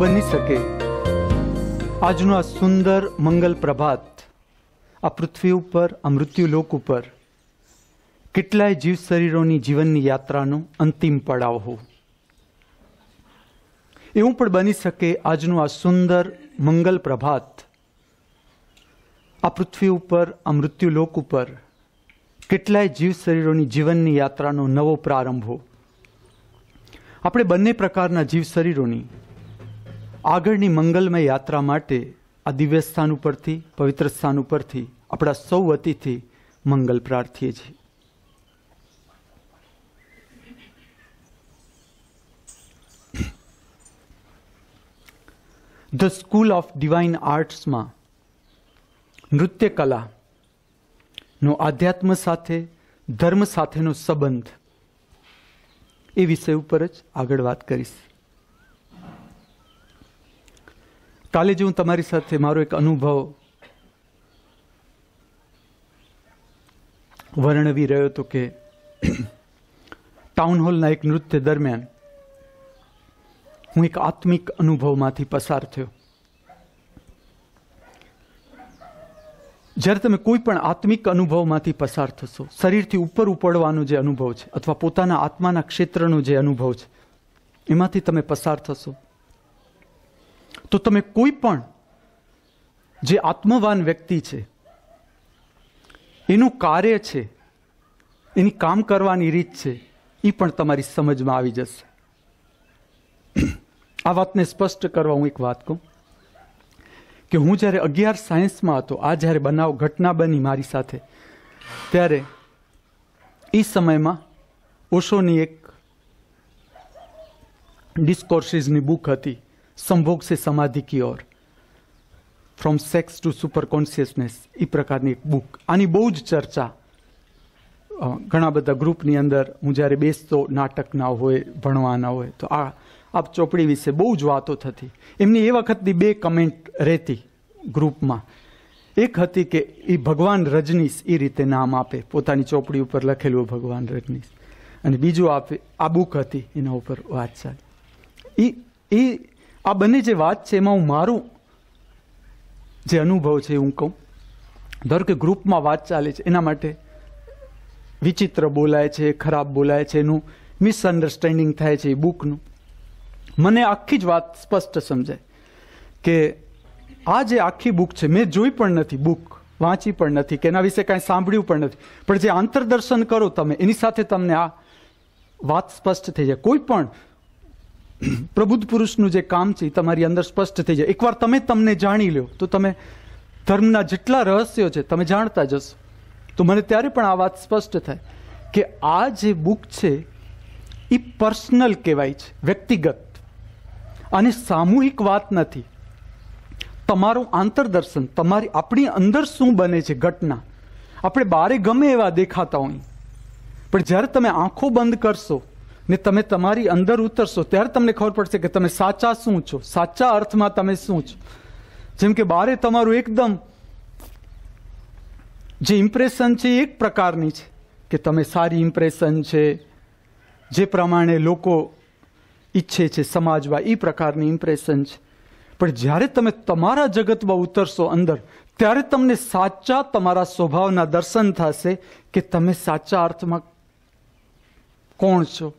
બની શકે આજનું આ સુંદર મંગલ પ્રભાત આ પૃથ્વી ઉપર આ મૃત્યુલોક ઉપર કેટલાય જીવ શરીરોની જીવનની યાત્રાનો અંતિમ પડાવ હો એવું પણ બની શકે આજનું આ સુંદર મંગલ પ્રભાત આ પૃથ્વી ઉપર આ મૃત્યુલોક ઉપર કેટલાય જીવ શરીરોની જીવનની યાત્રાનો નવો પ્રારંભ હો આપણે બંને પ્રકારના જીવ શરીરોની આગળની મંગલમય યાત્રા માટે આ દિવ્ય સ્થાન ઉપરથી પવિત્ર સ્થાન ઉપરથી આપણા સૌ વતીથી મંગલ પ્રાર્થીએ છીએ ધ સ્કૂલ ઓફ ડિવાઇન આર્ટ્સમાં નૃત્ય કલા નો આધ્યાત્મ સાથે ધર્મ સાથેનો સંબંધ એ વિષય ઉપર જ આગળ વાત કરીશ કાલે જ હું તમારી સાથે મારો એક અનુભવ વર્ણવી રહ્યો હતો કે ટાઉન હોલના એક નૃત્ય દરમિયાન હું એક આત્મિક અનુભવમાંથી પસાર થયો જ્યારે તમે કોઈ પણ આત્મિક અનુભવમાંથી પસાર થશો શરીરથી ઉપર ઉપડવાનો જે અનુભવ છે અથવા પોતાના આત્માના ક્ષેત્રનો જે અનુભવ છે એમાંથી તમે પસાર થશો તો તમે કોઈ પણ જે આત્મવાન વ્યક્તિ છે એનું કાર્ય છે એની કામ કરવાની રીત છે એ પણ તમારી સમજમાં આવી જશે આ વાતને સ્પષ્ટ કરવા હું એક વાત કહું કે હું જ્યારે અગિયાર સાયન્સમાં હતો આ જ્યારે બનાવ ઘટના બની મારી સાથે ત્યારે એ સમયમાં ઓશોની એક ડિસ્કોર્સિસની બુક હતી Sambhog se Samadhi ki Or from sex to super consciousness એ પ્રકારની એક બુક આની બહુ જ ચર્ચા ઘણા બધા ગ્રુપની અંદર હું જ્યારે બેસતો નાટકના હોય ભણવાના હોય તો આ આપ ચોપડી વિશે બહુ જ વાતો થતી એમની એ વખતની બે કમેન્ટ રહેતી ગ્રુપમાં એક હતી કે એ ભગવાન રજનીશ એ રીતે નામ આપે પોતાની ચોપડી ઉપર લખેલું ભગવાન રજનીશ અને બીજું આપે આ બુક હતી એના ઉપર વાત ચાલે એ એ આ બંને જે વાત છે એમાં હું મારું જે અનુભવ છે હું કહું ધારો કે ગ્રુપમાં વાત ચાલે છે એના માટે વિચિત્ર બોલાય છે ખરાબ બોલાય છે એનું મિસઅન્ડરસ્ટેન્ડિંગ થાય છે એ બુકનું મને આખી જ વાત સ્પષ્ટ સમજાય કે આ જે આખી બુક છે મેં જોઈ પણ નથી બુક વાંચી પણ નથી કે એના વિશે કાંઈ સાંભળ્યું પણ નથી પણ જે આંતરદર્શન કરો તમે એની સાથે તમને આ વાત સ્પષ્ટ થઈ જાય કોઈ પણ પ્રબુદ્ધ પુરુષનું જે કામ છે એ તમારી અંદર સ્પષ્ટ થઈ જાય એકવાર તમે તમને જાણી લો તો તમે ધર્મના જેટલા રહસ્યો છે તમે જાણતા જશો તો મને ત્યારે પણ આ વાત સ્પષ્ટ થાય કે આ જે બુક છે એ પર્સનલ કહેવાય છે વ્યક્તિગત અને સામૂહિક વાત નથી તમારું આંતરદર્શન તમારી આપણી અંદર શું બને છે ઘટના આપણે બારે ગમે એવા દેખાતા હોય પણ જ્યારે તમે આંખો બંધ કરશો ને તમે તમારી અંદર ઉતરશો ત્યારે તમને ખબર પડશે કે તમે સાચા શું છો સાચા અર્થમાં તમે શું છો જેમ કે બારે તમારું એકદમ જે ઇમ્પ્રેશન છે એક પ્રકારની છે કે તમે સારી ઇમ્પ્રેશન છે જે પ્રમાણે લોકો ઈચ્છે છે સમાજમાં એ પ્રકારની ઇમ્પ્રેશન છે પણ જ્યારે તમે તમારા જગતમાં ઉતરશો અંદર ત્યારે તમને સાચા તમારા સ્વભાવના દર્શન થશે કે તમે સાચા અર્થમાં કોણ છો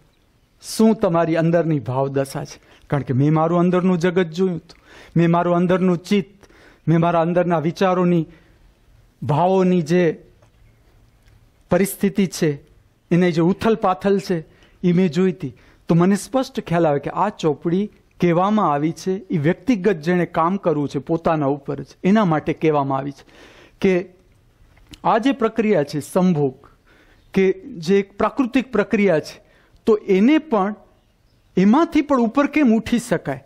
શું તમારી અંદરની ભાવદશા છે કારણ કે મેં મારું અંદરનું જગત જોયું હતું મેં મારું અંદરનું ચિત્ત મેં મારા અંદરના વિચારોની ભાવોની જે પરિસ્થિતિ છે એને જે ઉથલ પાથલ છે એ મેં જોઈ હતી તો મને સ્પષ્ટ ખ્યાલ આવે કે આ ચોપડી કહેવામાં આવી છે એ વ્યક્તિગત જેણે કામ કરવું છે પોતાના ઉપર જ એના માટે કહેવામાં આવી છે કે આ જે પ્રક્રિયા છે સંભોગ કે જે એક પ્રાકૃતિક પ્રક્રિયા છે તો એને પણ એમાંથી પણ ઉપર કેમ ઉઠી શકાય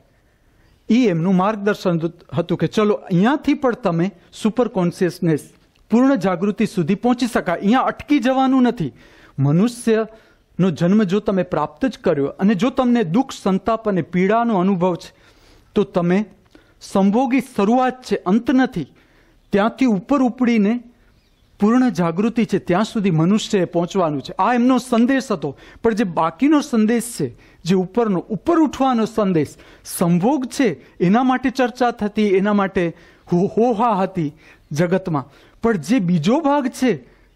એ એમનું માર્ગદર્શન હતું કે ચલો અહીંયાથી પણ તમે સુપર કોન્શિયસનેસ પૂર્ણ જાગૃતિ સુધી પહોંચી શકાય અહીંયા અટકી જવાનું નથી મનુષ્યનો જન્મ જો તમે પ્રાપ્ત જ કર્યો અને જો તમને દુઃખ સંતાપ અને પીડાનો અનુભવ છે તો તમે સંભોગી શરૂઆત છે અંત નથી ત્યાંથી ઉપર ઉપડીને પૂર્ણ જાગૃતિ છે ત્યાં સુધી મનુષ્યએ પહોંચવાનું છે આ એમનો સંદેશ હતો પણ જે બાકીનો સંદેશ છે જે ઉપરનો ઉપર ઉઠવાનો સંદેશ સંભોગ છે એના માટે ચર્ચા થતી એના માટે હોહા હતી જગતમાં પણ જે બીજો ભાગ છે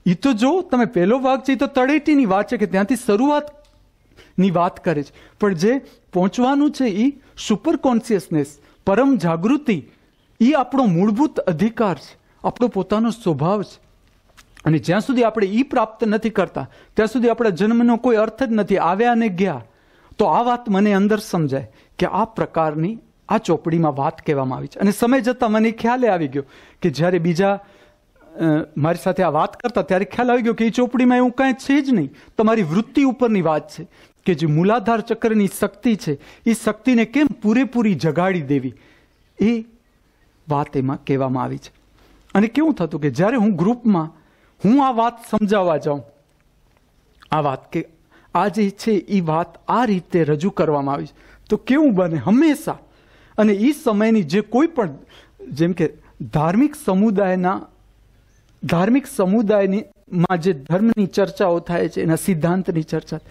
એ તો જો તમે પહેલો ભાગ છે એ તો તળેટીની વાત છે કે ત્યાંથી શરૂઆત ની વાત કરે છે પણ જે પહોંચવાનું છે એ સુપર કોન્શિયસનેસ પરમ જાગૃતિ એ આપણો મૂળભૂત અધિકાર છે આપણો પોતાનો સ્વભાવ છે અને જ્યાં સુધી આપણે એ પ્રાપ્ત નથી કરતા ત્યાં સુધી આપણા જન્મનો કોઈ અર્થ જ નથી આવ્યા અને ગયા તો આ વાત મને અંદર સમજાય કે આ પ્રકારની આ ચોપડીમાં વાત કહેવામાં આવી છે અને સમય જતાં મને ખ્યાલે આવી ગયો કે જ્યારે બીજા મારી સાથે આ વાત કરતા ત્યારે ખ્યાલ આવી ગયો કે એ ચોપડીમાં એવું કાંઈ છે જ નહીં તમારી વૃત્તિ ઉપરની વાત છે કે જે મૂલાધાર ચક્રની શક્તિ છે એ શક્તિને કેમ પૂરેપૂરી જગાડી દેવી એ વાત એમાં કહેવામાં આવી છે અને કેવું થતું કે જ્યારે હું ગ્રુપમાં હું આ વાત સમજાવવા જાઉં આ વાત કે આ જે છે એ વાત આ રીતે રજૂ કરવામાં આવી છે તો કેવું બને હંમેશા અને એ સમયની જે કોઈ પણ જેમ કે ધાર્મિક સમુદાયના ધાર્મિક સમુદાયની માં જે ધર્મની ચર્ચાઓ થાય છે એના સિદ્ધાંતની ચર્ચા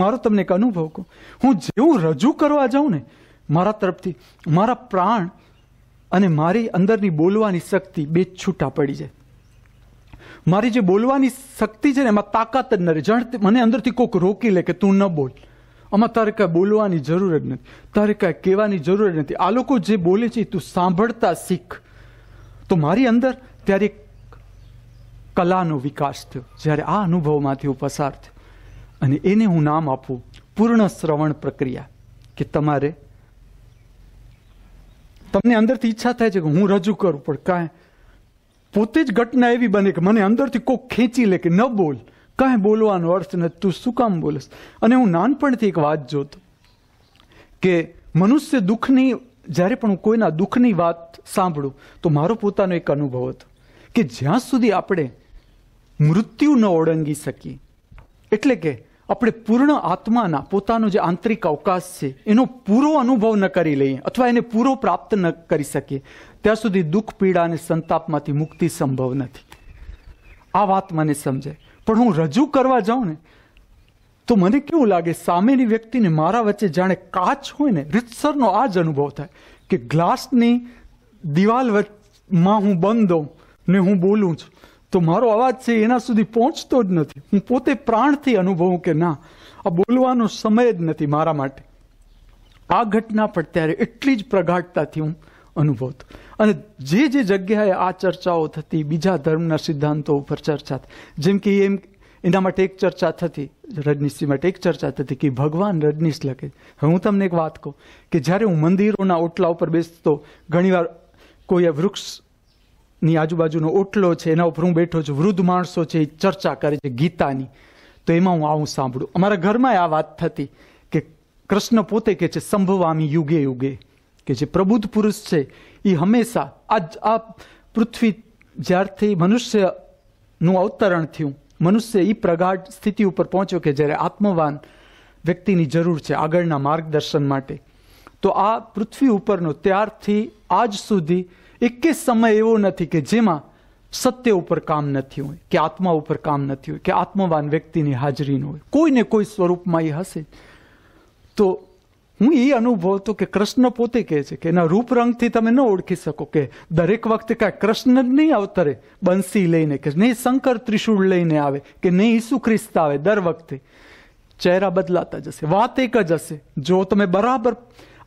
મારો તમને એક અનુભવ કહું હું જેવું રજૂ કરવા જાઉં ને મારા તરફથી મારા પ્રાણ અને મારી અંદરની બોલવાની શક્તિ બે છૂટા પડી જાય મારી જે બોલવાની શક્તિ છે ને એમાં તાકાત જ નથી જાણ મને અંદરથી કોઈક રોકી લે કે તું ન બોલ આમાં તારે કાંઈ બોલવાની જરૂર જ નથી તારે કાંઈ કહેવાની જરૂર જ નથી આ લોકો જે બોલે છે તું સાંભળતા શીખ તો મારી અંદર ત્યારે કલાનો વિકાસ થયો જ્યારે આ અનુભવમાંથી હું પસાર થયો અને એને હું નામ આપું પૂર્ણ શ્રવણ પ્રક્રિયા કે તમારે તમને અંદરથી ઈચ્છા થાય છે કે હું રજૂ કરું પણ કાંઈ પોતે જ ઘટના એવી બને કે મને અંદરથી કોક ખેંચી લે કે ન બોલ કાંઈ બોલવાનો અર્થ નથી તું શું કામ બોલેશ અને હું નાનપણથી એક વાત જોતો કે મનુષ્ય દુઃખની જ્યારે પણ હું કોઈના દુઃખની વાત સાંભળું તો મારો પોતાનો એક અનુભવ હતો કે જ્યાં સુધી આપણે મૃત્યુ ન ઓળંગી શકીએ એટલે કે આપણે પૂર્ણ આત્માના પોતાનો જે આંતરિક અવકાશ છે એનો પૂરો અનુભવ ન કરી લઈએ અથવા એને પૂરો પ્રાપ્ત ન કરી શકીએ ત્યાં સુધી દુઃખ પીડા અને સંતાપમાંથી મુક્તિ સંભવ નથી આ વાત મને સમજાય પણ હું રજૂ કરવા જાઉં ને તો મને કેવું લાગે સામેની વ્યક્તિને મારા વચ્ચે જાણે કાચ હોય ને રીતસરનો આ જ અનુભવ થાય કે ગ્લાસની દિવાલ વચમાં હું બંધ દઉં ને હું બોલું છું તો મારો અવાજ છે એના સુધી પહોંચતો જ નથી હું પોતે પ્રાણથી અનુભવું કે ના આ બોલવાનો સમય જ નથી મારા માટે આ ઘટના પણ ત્યારે એટલી જ પ્રગાઢતાથી હું અનુભવતો અને જે જે જગ્યાએ આ ચર્ચાઓ થતી બીજા ધર્મના સિદ્ધાંતો ઉપર ચર્ચા જેમ કે એમ એના માટે એક ચર્ચા થતી રજનીશજી માટે એક ચર્ચા થતી કે ભગવાન રજનીશ લખે હું તમને એક વાત કહું કે જ્યારે હું મંદિરોના ઓટલા ઉપર બેસતો ઘણીવાર કોઈ વૃક્ષ ની આજુબાજુનો ઓટલો છે એના ઉપર હું બેઠો છું વૃદ્ધ માણસો છે એ ચર્ચા કરે છે ગીતાની તો એમાં હું આવું સાંભળું અમારા ઘરમાં આ વાત થતી કે કૃષ્ણ પોતે કે છે સંભવામી યુગે યુગે કે જે પ્રબુદ્ધ પુરુષ છે એ હંમેશા આજ આ પૃથ્વી જ્યારથી મનુષ્યનું અવતરણ થયું મનુષ્ય એ પ્રગાઢ સ્થિતિ ઉપર પહોંચ્યો કે જ્યારે આત્મવાન વ્યક્તિની જરૂર છે આગળના માર્ગદર્શન માટે તો આ પૃથ્વી ઉપરનો ત્યારથી આજ સુધી એકે સમય એવો નથી કે જેમાં સત્ય ઉપર કામ નથી હોય કે આત્મા ઉપર કામ નથી હોય કે આત્મવાન વ્યક્તિની હાજરી ન હોય કોઈને કોઈ સ્વરૂપમાં એ હશે તો હું એ અનુભવતો કે કૃષ્ણ પોતે કહે છે કે એના રૂપ રંગથી તમે ન ઓળખી શકો કે દરેક વખતે કાંઈ કૃષ્ણ જ નહીં અવતરે બંસી લઈને કે નહીં શંકર ત્રિશુળ લઈને આવે કે નહીં ઈસુ ખ્રિસ્ત આવે દર વખતે ચહેરા બદલાતા જશે વાત એક જ હશે જો તમે બરાબર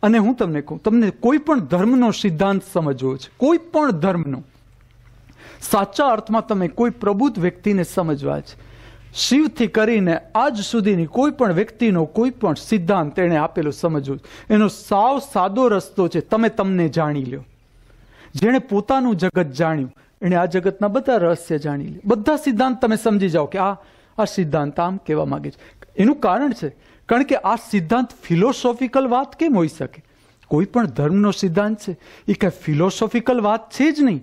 અને હું તમને કહું તમને કોઈ પણ ધર્મનો સિદ્ધાંત સમજવો છે કોઈ પણ ધર્મનો સાચા અર્થમાં તમે કોઈ પ્રબુદ્ધ વ્યક્તિને સમજવા છે શિવથી કરીને આજ સુધીની કોઈ પણ વ્યક્તિનો કોઈ પણ સિદ્ધાંત એણે આપેલો સમજવો એનો સાવ સાદો રસ્તો છે તમે તમને જાણી લો જેણે પોતાનું જગત જાણ્યું એણે આ જગતના બધા રહસ્ય જાણી લે બધા સિદ્ધાંત તમે સમજી જાઓ કે આ આ સિદ્ધાંત આમ કહેવા માગે છે એનું કારણ છે કારણ કે આ સિદ્ધાંત ફિલોસોફિકલ વાત કેમ હોઈ શકે કોઈ પણ ધર્મનો સિદ્ધાંત છે એ કાંઈ ફિલોસોફિકલ વાત છે જ નહીં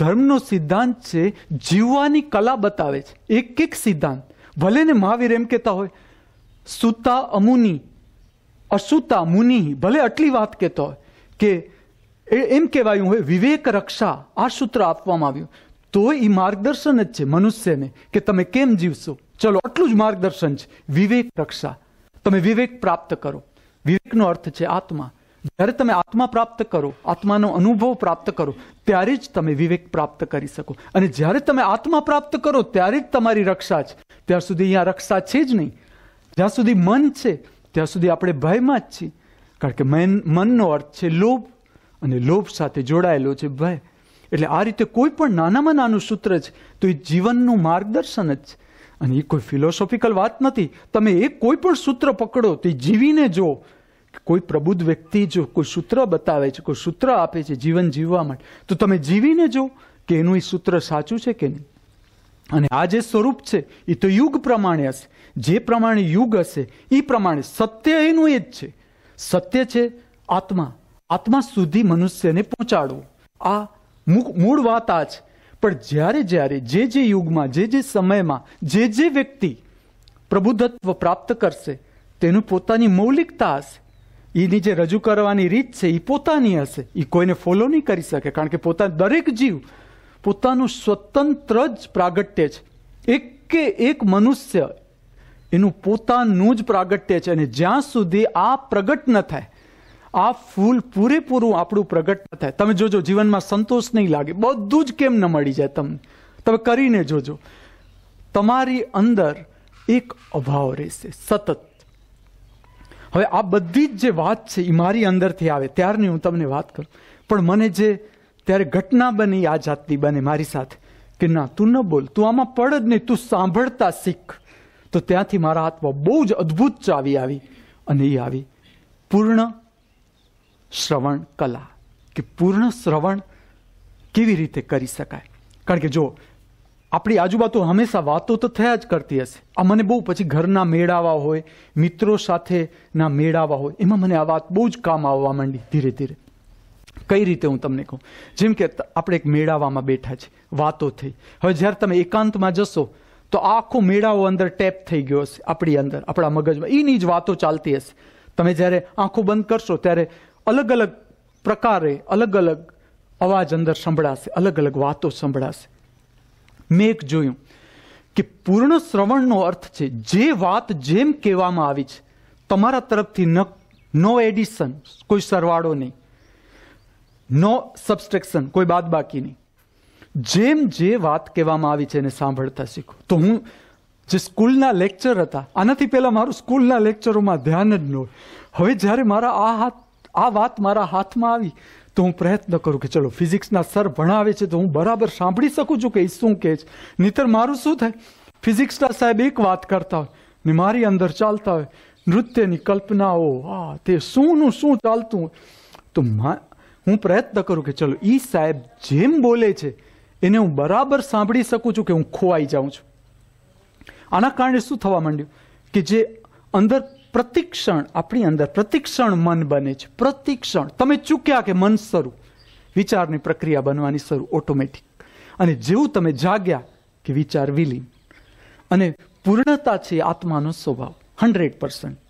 ધર્મનો સિદ્ધાંત છે જીવવાની કલા બતાવે છે એક એક સિદ્ધાંત ભલે ને મહાવીર એમ કહેતા હોય સુતા અમુની અસુતા મુનિ ભલે આટલી વાત કહેતો હોય કે એમ કહેવાયું હોય વિવેક રક્ષા આ સૂત્ર આપવામાં આવ્યું તો એ માર્ગદર્શન જ છે મનુષ્યને કે તમે કેમ જીવશો ચલો આટલું જ માર્ગદર્શન છે વિવેક રક્ષા તમે વિવેક પ્રાપ્ત કરો વિવેકનો અર્થ છે આત્મા જ્યારે તમે આત્મા પ્રાપ્ત કરો આત્માનો અનુભવ પ્રાપ્ત કરો ત્યારે જ તમે વિવેક પ્રાપ્ત કરી શકો અને જ્યારે તમે આત્મા પ્રાપ્ત કરો ત્યારે જ તમારી રક્ષા છે ત્યાં સુધી અહીંયા રક્ષા છે જ નહીં જ્યાં સુધી મન છે ત્યાં સુધી આપણે ભયમાં જ છીએ કારણ કે મન મનનો અર્થ છે લોભ અને લોભ સાથે જોડાયેલો છે ભય એટલે આ રીતે કોઈ પણ નાનામાં નાનું સૂત્ર છે તો એ જીવનનું માર્ગદર્શન જ છે અને એ કોઈ ફિલોસોફિકલ વાત નથી તમે એ કોઈ પણ સૂત્ર પકડો તે જીવીને જો કોઈ પ્રબુદ્ધ વ્યક્તિ જો કોઈ સૂત્ર બતાવે છે કોઈ સૂત્ર આપે છે જીવન જીવવા માટે તો તમે જીવીને જો કે એનું એ સૂત્ર સાચું છે કે નહીં અને આ જે સ્વરૂપ છે એ તો યુગ પ્રમાણે હશે જે પ્રમાણે યુગ હશે એ પ્રમાણે સત્ય એનું એ જ છે સત્ય છે આત્મા આત્મા સુધી મનુષ્યને પહોંચાડવું આ મૂળ વાત આ છે પણ જ્યારે જ્યારે જે જે યુગમાં જે જે સમયમાં જે જે વ્યક્તિ પ્રબુદ્ધત્વ પ્રાપ્ત કરશે તેનું પોતાની મૌલિકતા હશે એની જે રજૂ કરવાની રીત છે એ પોતાની હશે એ કોઈને ફોલો નહીં કરી શકે કારણ કે પોતા દરેક જીવ પોતાનું સ્વતંત્ર જ પ્રાગટ્ય છે એક કે એક મનુષ્ય એનું પોતાનું જ પ્રાગટ્ય છે અને જ્યાં સુધી આ પ્રગટ ન થાય આ ફૂલ પૂરેપૂરું આપણું પ્રગટ ન થાય તમે જોજો જીવનમાં સંતોષ નહીં લાગે બધું જ કેમ ન મળી જાય તમને તમે કરીને જોજો તમારી અંદર એક અભાવ રહેશે સતત હવે આ બધી જ જે વાત છે એ મારી અંદરથી આવે ત્યારની હું તમને વાત કરું પણ મને જે ત્યારે ઘટના બની આ જાતની બને મારી સાથે કે ના તું ન બોલ તું આમાં પડ જ નહીં તું સાંભળતા શીખ તો ત્યાંથી મારા હાથમાં બહુ જ અદ્ભુત ચાવી આવી અને એ આવી પૂર્ણ શ્રવણ કલા કે પૂર્ણ શ્રવણ કેવી રીતે કરી શકાય કારણ કે જો આપણી આજુબાજુ હંમેશા વાતો તો થયા જ કરતી હશે આ મને બહુ પછી ઘરના મેળાવા હોય મિત્રો સાથેના મેળાવા હોય એમાં મને આ વાત બહુ જ કામ આવવા માંડી ધીરે ધીરે કઈ રીતે હું તમને કહું જેમ કે આપણે એક મેળાવામાં બેઠા છે વાતો થઈ હવે જ્યારે તમે એકાંતમાં જશો તો આખો મેળાઓ અંદર ટેપ થઈ ગયો હશે આપણી અંદર આપણા મગજમાં એની જ વાતો ચાલતી હશે તમે જ્યારે આંખો બંધ કરશો ત્યારે અલગ અલગ પ્રકારે અલગ અલગ અવાજ અંદર સંભળાશે અલગ અલગ વાતો સંભળાશે મેં એક જોયું કે પૂર્ણ શ્રવણનો અર્થ છે જે વાત જેમ કહેવામાં આવી છે તમારા તરફથી ન નો એડિશન કોઈ સરવાળો નહીં નો સબસ્ટ્રેક્શન કોઈ બાદ બાકી નહીં જેમ જે વાત કહેવામાં આવી છે એને સાંભળતા શીખો તો હું જે સ્કૂલના લેક્ચર હતા આનાથી પહેલાં મારું સ્કૂલના લેક્ચરોમાં ધ્યાન જ ન હોય હવે જ્યારે મારા આ હાથ આ વાત મારા હાથમાં આવી તો હું પ્રયત્ન કરું કે ચલો ફિઝિક્સના સર ભણાવે છે તો હું બરાબર સાંભળી શકું છું કે એ શું કહે છે નહીતર મારું શું થાય ફિઝિક્સના સાહેબ એક વાત કરતા હોય ને મારી અંદર ચાલતા હોય નૃત્યની કલ્પનાઓ આ તે શુંનું શું ચાલતું હોય તો હું પ્રયત્ન કરું કે ચલો એ સાહેબ જેમ બોલે છે એને હું બરાબર સાંભળી શકું છું કે હું ખોવાઈ જાઉં છું આના કારણે શું થવા માંડ્યું કે જે અંદર પ્રતિક્ષણ આપણી અંદર પ્રતિક્ષણ મન બને છે પ્રતિક્ષણ તમે ચૂક્યા કે મન શરૂ વિચારની પ્રક્રિયા બનવાની શરૂ ઓટોમેટિક અને જેવું તમે જાગ્યા કે વિચાર વિલીન અને પૂર્ણતા છે આત્માનો સ્વભાવ હંડ્રેડ પર્સન્ટ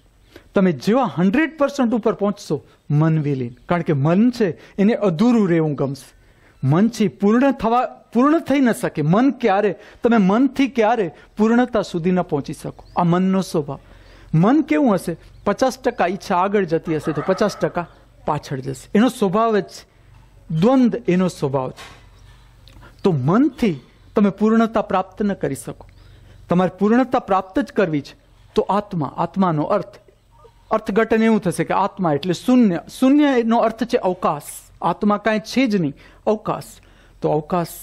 તમે જેવા હંડ્રેડ પર્સન્ટ ઉપર પહોંચશો મન વિલીન કારણ કે મન છે એને અધૂરું રહેવું ગમશે મન છે પૂર્ણ થવા પૂર્ણ થઈ ન શકે મન ક્યારે તમે મનથી ક્યારે પૂર્ણતા સુધી ન પહોંચી શકો આ મનનો સ્વભાવ મન કેવું હશે પચાસ ટકા ઈચ્છા આગળ જતી હશે તો પચાસ ટકા પાછળ જશે એનો સ્વભાવ જ છે દ્વંદ એનો સ્વભાવ છે તો મનથી તમે પૂર્ણતા પ્રાપ્ત ન કરી શકો તમારે પૂર્ણતા પ્રાપ્ત જ કરવી છે તો આત્મા આત્માનો અર્થ અર્થઘટન એવું થશે કે આત્મા એટલે શૂન્ય શૂન્ય એનો અર્થ છે અવકાશ આત્મા કાંઈ છે જ નહીં અવકાશ તો અવકાશ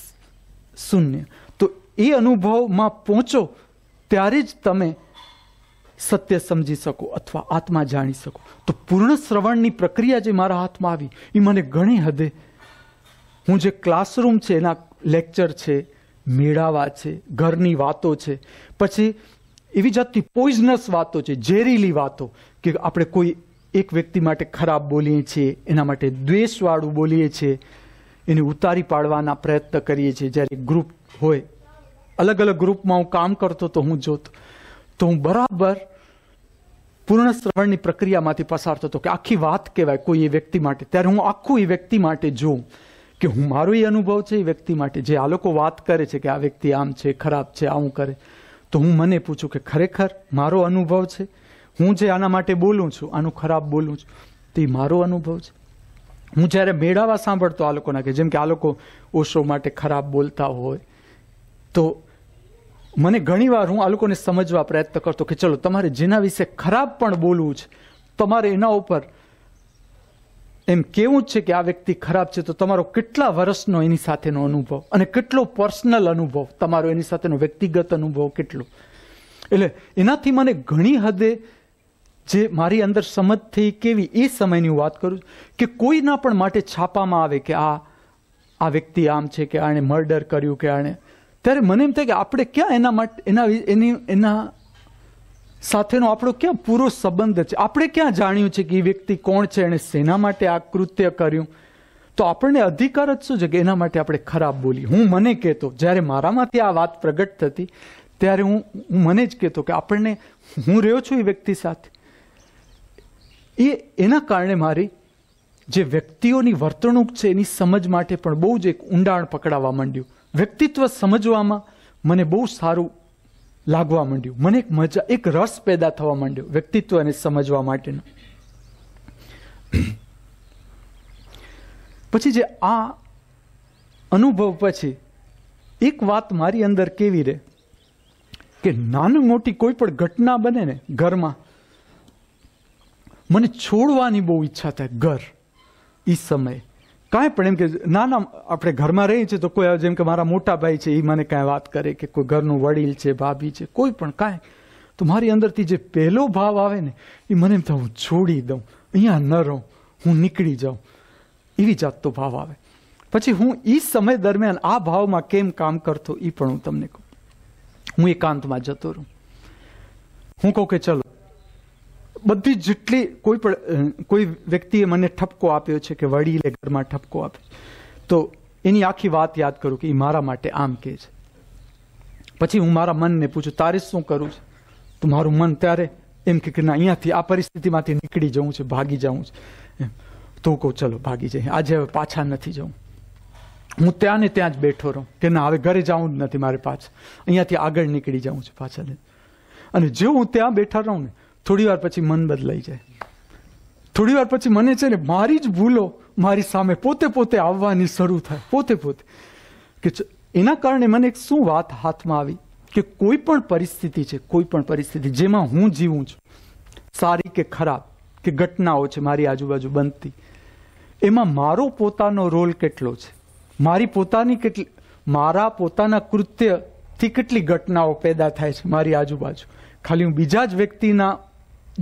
શૂન્ય તો એ અનુભવમાં પહોંચો ત્યારે જ તમે સત્ય સમજી શકું અથવા આત્મા જાણી શકું તો પૂર્ણ શ્રવણની પ્રક્રિયા જે મારા હાથમાં આવી એ મને ઘણી હદે હું જે ક્લાસરૂમ છે એના લેક્ચર છે મેળાવા છે ઘરની વાતો છે પછી એવી જાતની પોઈઝનસ વાતો છે ઝેરીલી વાતો કે આપણે કોઈ એક વ્યક્તિ માટે ખરાબ બોલીએ છીએ એના માટે દ્વેષવાળું બોલીએ છીએ એને ઉતારી પાડવાના પ્રયત્ન કરીએ છીએ જ્યારે ગ્રુપ હોય અલગ અલગ ગ્રુપમાં હું કામ કરતો તો હું જોતો તો હું બરાબર પૂર્ણ શ્રવણની પ્રક્રિયામાંથી પસાર થતો કે આખી વાત કહેવાય કોઈ એ વ્યક્તિ માટે ત્યારે હું આખું એ વ્યક્તિ માટે જોઉં કે હું મારો એ અનુભવ છે એ વ્યક્તિ માટે જે આ લોકો વાત કરે છે કે આ વ્યક્તિ આમ છે ખરાબ છે આવું કરે તો હું મને પૂછું કે ખરેખર મારો અનુભવ છે હું જે આના માટે બોલું છું આનું ખરાબ બોલું છું તે મારો અનુભવ છે હું જ્યારે મેળાવા સાંભળતો આ લોકોના કે જેમ કે આ લોકો ઓશો માટે ખરાબ બોલતા હોય તો મને ઘણીવાર હું આ લોકોને સમજવા પ્રયત્ન કરતો કે ચલો તમારે જેના વિશે ખરાબ પણ બોલવું છે તમારે એના ઉપર એમ કેવું છે કે આ વ્યક્તિ ખરાબ છે તો તમારો કેટલા વર્ષનો એની સાથેનો અનુભવ અને કેટલો પર્સનલ અનુભવ તમારો એની સાથેનો વ્યક્તિગત અનુભવ કેટલો એટલે એનાથી મને ઘણી હદે જે મારી અંદર સમજ થઈ કેવી એ સમયની વાત કરું કે કોઈના પણ માટે છાપામાં આવે કે આ આ વ્યક્તિ આમ છે કે આણે મર્ડર કર્યું કે આણે ત્યારે મને એમ થાય કે આપણે ક્યાં એના માટે એના એની એના સાથેનો આપણો ક્યાં પૂરો સંબંધ છે આપણે ક્યાં જાણ્યું છે કે એ વ્યક્તિ કોણ છે એણે શેના માટે આ કૃત્ય કર્યું તો આપણને અધિકાર જ શું છે કે એના માટે આપણે ખરાબ બોલી હું મને કહેતો જ્યારે મારામાંથી આ વાત પ્રગટ થતી ત્યારે હું હું મને જ કહેતો કે આપણને હું રહ્યો છું એ વ્યક્તિ સાથે એ એના કારણે મારી જે વ્યક્તિઓની વર્તણૂક છે એની સમજ માટે પણ બહુ જ એક ઊંડાણ પકડાવા માંડ્યું વ્યક્તિત્વ સમજવામાં મને બહુ સારું લાગવા માંડ્યું મને એક મજા એક રસ પેદા થવા માંડ્યો વ્યક્તિત્વને સમજવા માટેનું પછી જે આ અનુભવ પછી એક વાત મારી અંદર કેવી રહે કે નાની મોટી કોઈ પણ ઘટના બને ને ઘરમાં મને છોડવાની બહુ ઈચ્છા થાય ઘર એ સમયે કાંઈ પણ એમ કે ના ના આપણે ઘરમાં રહીએ છીએ તો કોઈ જેમ કે મારા મોટા ભાઈ છે એ મને કાંઈ વાત કરે કે કોઈ ઘરનું વડીલ છે ભાભી છે કોઈ પણ કાંઈ તો મારી અંદરથી જે પહેલો ભાવ આવે ને એ મને એમ થાય હું છોડી દઉં અહીંયા ન રહું હું નીકળી જાઉં એવી જાતનો ભાવ આવે પછી હું એ સમય દરમિયાન આ ભાવમાં કેમ કામ કરતો એ પણ હું તમને કહું હું એકાંતમાં જતો રહું હું કહું કે ચલો બધી જેટલી કોઈ પણ કોઈ વ્યક્તિએ મને ઠપકો આપ્યો છે કે વડીલે ઘરમાં ઠપકો આપે તો એની આખી વાત યાદ કરું કે એ મારા માટે આમ કે છે પછી હું મારા મનને પૂછું તારે શું કરું છું તો મારું મન ત્યારે એમ કે ના અહીંયાથી આ પરિસ્થિતિમાંથી નીકળી જવું છે ભાગી જવું છે એમ તો કહું ચલો ભાગી જઈએ આજે હવે પાછા નથી જવું હું ત્યાં ને ત્યાં જ બેઠો રહું કે ના હવે ઘરે જવું જ નથી મારે પાછા અહીંયાથી આગળ નીકળી જવું છે પાછા અને જો હું ત્યાં બેઠા રહું ને થોડી વાર પછી મન બદલાઈ જાય થોડી વાર પછી મને છે ને મારી જ ભૂલો મારી સામે પોતે પોતે આવવાની શરૂ થાય પોતે પોતે કે એના કારણે મને એક શું વાત હાથમાં આવી કે કોઈ પણ પરિસ્થિતિ છે કોઈ પણ પરિસ્થિતિ જેમાં હું જીવું છું સારી કે ખરાબ કે ઘટનાઓ છે મારી આજુબાજુ બનતી એમાં મારો પોતાનો રોલ કેટલો છે મારી પોતાની કેટલી મારા પોતાના કૃત્યથી કેટલી ઘટનાઓ પેદા થાય છે મારી આજુબાજુ ખાલી હું બીજા જ વ્યક્તિના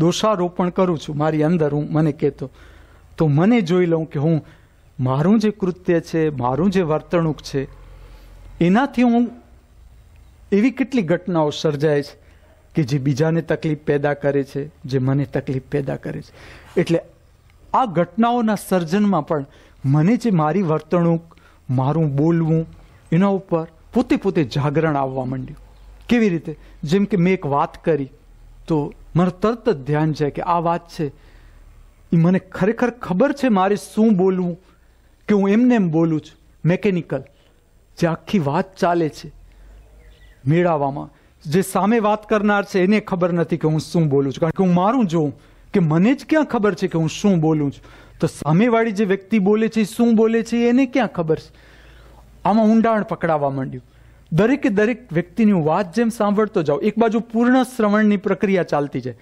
દોષારોપણ કરું છું મારી અંદર હું મને કહેતો તો મને જોઈ લઉં કે હું મારું જે કૃત્ય છે મારું જે વર્તણૂક છે એનાથી હું એવી કેટલી ઘટનાઓ સર્જાય છે કે જે બીજાને તકલીફ પેદા કરે છે જે મને તકલીફ પેદા કરે છે એટલે આ ઘટનાઓના સર્જનમાં પણ મને જે મારી વર્તણૂક મારું બોલવું એના ઉપર પોતે પોતે જાગરણ આવવા માંડ્યું કેવી રીતે જેમ કે મેં એક વાત કરી તો મારું તરત જ ધ્યાન છે કે આ વાત છે એ મને ખરેખર ખબર છે મારે શું બોલવું કે હું એમને એમ બોલું છું મેકેનિકલ જે આખી વાત ચાલે છે મેળાવામાં જે સામે વાત કરનાર છે એને ખબર નથી કે હું શું બોલું છું કારણ કે હું મારું જોઉં કે મને જ ક્યાં ખબર છે કે હું શું બોલું છું તો સામેવાળી જે વ્યક્તિ બોલે છે શું બોલે છે એને ક્યાં ખબર છે આમાં ઊંડાણ પકડાવવા માંડ્યું દરેકે દરેક વ્યક્તિની વાત જેમ સાંભળતો જાઉં એક બાજુ પૂર્ણ શ્રવણની પ્રક્રિયા ચાલતી છે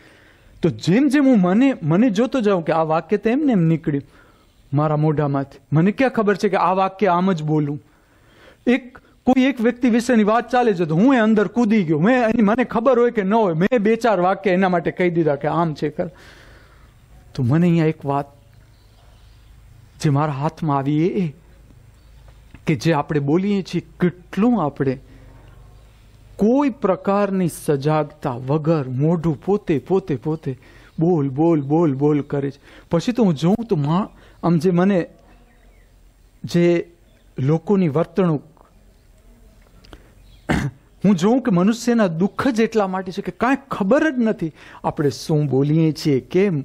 તો જેમ જેમ હું મને મને જોતો જાઉં કે આ વાક્ય તો એમને એમ નીકળ્યું મારા મોઢામાંથી મને ક્યાં ખબર છે કે આ વાક્ય આમ જ બોલું એક કોઈ એક વ્યક્તિ વિશેની વાત ચાલે છે તો હું એ અંદર કૂદી ગયો મેં એની મને ખબર હોય કે ન હોય મેં બે ચાર વાક્ય એના માટે કહી દીધા કે આમ છે કર તો મને અહીંયા એક વાત જે મારા હાથમાં આવી એ કે જે આપણે બોલીએ છીએ કેટલું આપણે કોઈ પ્રકારની સજાગતા વગર મોઢું પોતે પોતે પોતે બોલ બોલ બોલ બોલ કરે છે પછી તો હું જોઉં તો માં આમ જે મને જે લોકોની વર્તણૂક હું જોઉં કે મનુષ્યના દુઃખ જ એટલા માટે છે કે કાંઈ ખબર જ નથી આપણે શું બોલીએ છીએ કેમ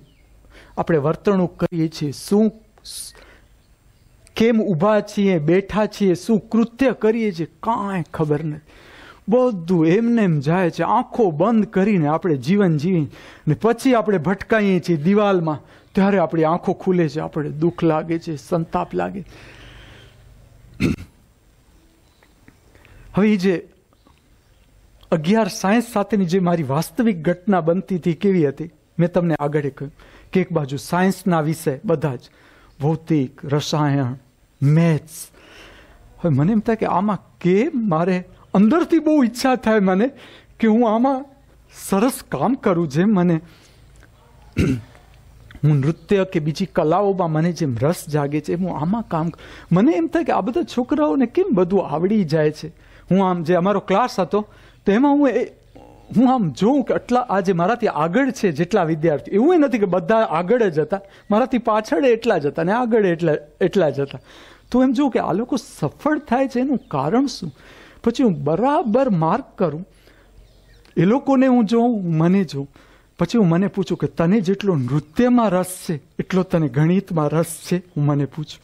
આપણે વર્તણૂક કરીએ છીએ શું કેમ ઊભા છીએ બેઠા છીએ શું કૃત્ય કરીએ છીએ કાંઈ ખબર નથી બધું એમને એમ જાય છે આંખો બંધ કરીને આપણે જીવન જીવી ને પછી આપણે ભટકાઈએ છીએ દિવાલમાં ત્યારે આપણી આંખો ખુલે છે આપણે દુઃખ લાગે છે સંતાપ લાગે હવે જે અગિયાર સાયન્સ સાથેની જે મારી વાસ્તવિક ઘટના બનતી હતી કેવી હતી મેં તમને આગળ કહ્યું કે એક બાજુ સાયન્સના વિષય બધા જ ભૌતિક રસાયણ મેથ્સ હવે મને એમ થાય કે આમાં કેમ મારે અંદરથી બહુ ઈચ્છા થાય મને કે હું આમાં સરસ કામ કરું જેમ મને હું નૃત્ય કે બીજી કલાઓમાં મને જેમ રસ જાગે છે હું આમાં કામ મને એમ થાય કે આ બધા છોકરાઓને કેમ બધું આવડી જાય છે હું આમ જે અમારો ક્લાસ હતો તો એમાં હું હું આમ જોઉં કે આટલા આજે મારાથી આગળ છે જેટલા વિદ્યાર્થી એવું નથી કે બધા આગળ જ હતા મારાથી પાછળ એટલા જ હતા અને આગળ એટલા એટલા જ હતા તો એમ જોઉં કે આ લોકો સફળ થાય છે એનું કારણ શું પછી હું બરાબર માર્ક કરું એ લોકોને હું જોઉં મને જોઉં પછી હું મને પૂછું કે તને જેટલો નૃત્યમાં રસ છે એટલો તને ગણિતમાં રસ છે હું મને પૂછું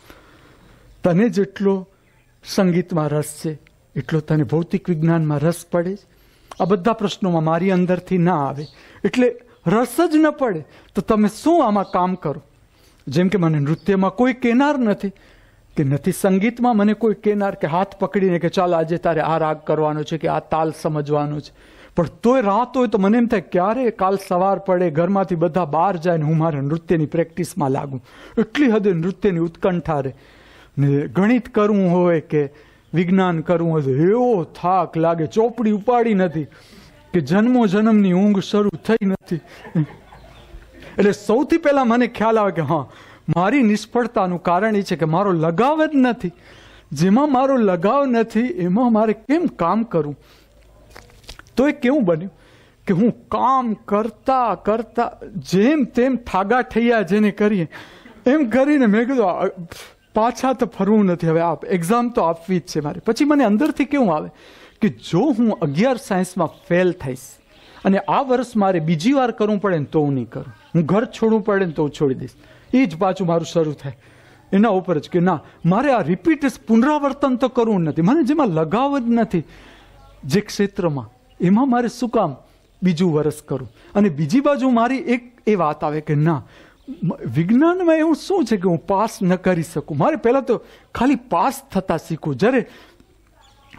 તને જેટલો સંગીતમાં રસ છે એટલો તને ભૌતિક વિજ્ઞાનમાં રસ પડે છે આ બધા પ્રશ્નોમાં મારી અંદરથી ના આવે એટલે રસ જ ન પડે તો તમે શું આમાં કામ કરો જેમ કે મને નૃત્યમાં કોઈ કહેનાર નથી કે નથી સંગીતમાં મને કોઈ કહેનાર કે હાથ પકડીને કે ચાલ આજે તારે આ રાગ કરવાનો છે કે આ તાલ સમજવાનો છે પણ તોય રાત હોય તો મને એમ થાય ક્યારે કાલ સવાર પડે ઘરમાંથી બધા બહાર જાય ને હું મારે નૃત્યની પ્રેક્ટિસમાં લાગું એટલી હદે નૃત્યની ઉત્કંઠા રહે ને ગણિત કરવું હોય કે વિજ્ઞાન કરવું હતું એવો થાક લાગે ચોપડી ઉપાડી નથી કે જન્મો જન્મની ઊંઘ શરૂ થઈ નથી એટલે સૌથી પહેલાં મને ખ્યાલ આવે કે હા મારી નિષ્ફળતાનું કારણ એ છે કે મારો લગાવ જ નથી જેમાં મારો લગાવ નથી એમાં મારે કેમ કામ કરવું તો એ કેવું બન્યું કે હું કામ કરતા કરતા જેમ તેમ ઠાગા થયા જેને કરીએ એમ કરીને મેં કીધું પાછા તો ફરવું નથી હવે આપ એક્ઝામ તો આપવી જ છે મારે પછી મને અંદરથી કેવું આવે કે જો હું અગિયાર સાયન્સમાં ફેલ થઈશ અને આ વર્ષ મારે બીજી વાર કરવું પડે ને તો હું નહીં કરું હું ઘર છોડવું પડે ને તો છોડી દઈશ એ જ પાછું મારું શરૂ થાય એના ઉપર જ કે ના મારે આ રિપીટ પુનરાવર્તન તો કરવું નથી મને જેમાં લગાવ જ નથી જે ક્ષેત્રમાં એમાં મારે શું કામ બીજું વર્ષ કરું અને બીજી બાજુ મારી એક એ વાત આવે કે ના વિજ્ઞાનમાં એવું શું છે કે હું પાસ ન કરી શકું મારે પહેલાં તો ખાલી પાસ થતાં શીખું જ્યારે